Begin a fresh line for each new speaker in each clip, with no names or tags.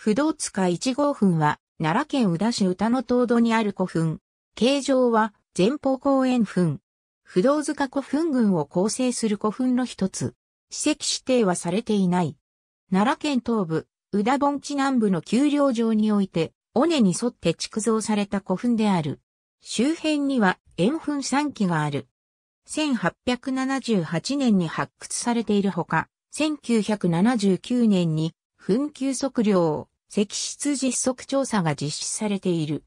不動塚1号墳は、奈良県宇田市宇田の東土にある古墳。形状は、前方後円墳。不動塚古墳群を構成する古墳の一つ。史跡指定はされていない。奈良県東部、宇田盆地南部の丘陵上において、尾根に沿って築造された古墳である。周辺には、円墳3基がある。1878年に発掘されているほか、1979年に、墳丘測量を石質実測調査が実施されている。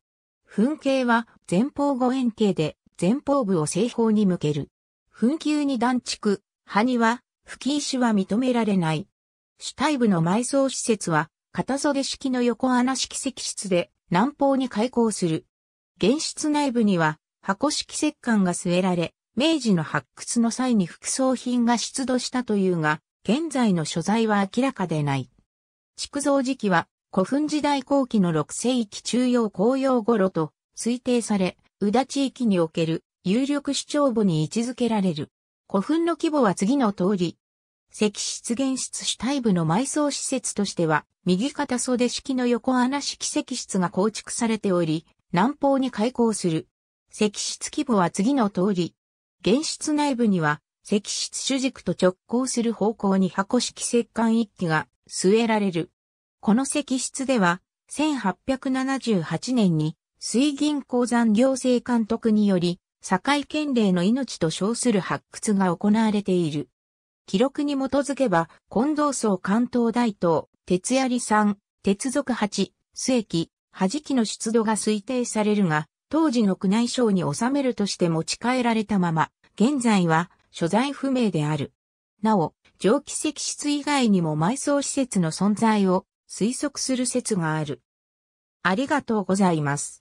噴景は前方後円形で前方部を正方に向ける。噴球に断竹、埴輪、吹石は認められない。主体部の埋葬施設は片袖式の横穴式石室で南方に開港する。原室内部には箱式石棺が据えられ、明治の発掘の際に副葬品が出土したというが、現在の所在は明らかでない。築造時期は古墳時代後期の6世紀中央紅葉頃と推定され、宇田地域における有力市長部に位置づけられる。古墳の規模は次の通り。石室原室主体部の埋葬施設としては、右肩袖式の横穴式石室が構築されており、南方に開港する。石室規模は次の通り。原室内部には、石室主軸と直行する方向に箱式石棺一機が据えられる。この石室では、1878年に水銀鉱山行政監督により、堺県令の命と称する発掘が行われている。記録に基づけば、近藤荘関東大東、鉄槍山、鉄属八、末期、弾きの出土が推定されるが、当時の宮内省に収めるとして持ち帰られたまま、現在は所在不明である。なお、蒸気石室以外にも埋葬施設の存在を推測する説がある。ありがとうございます。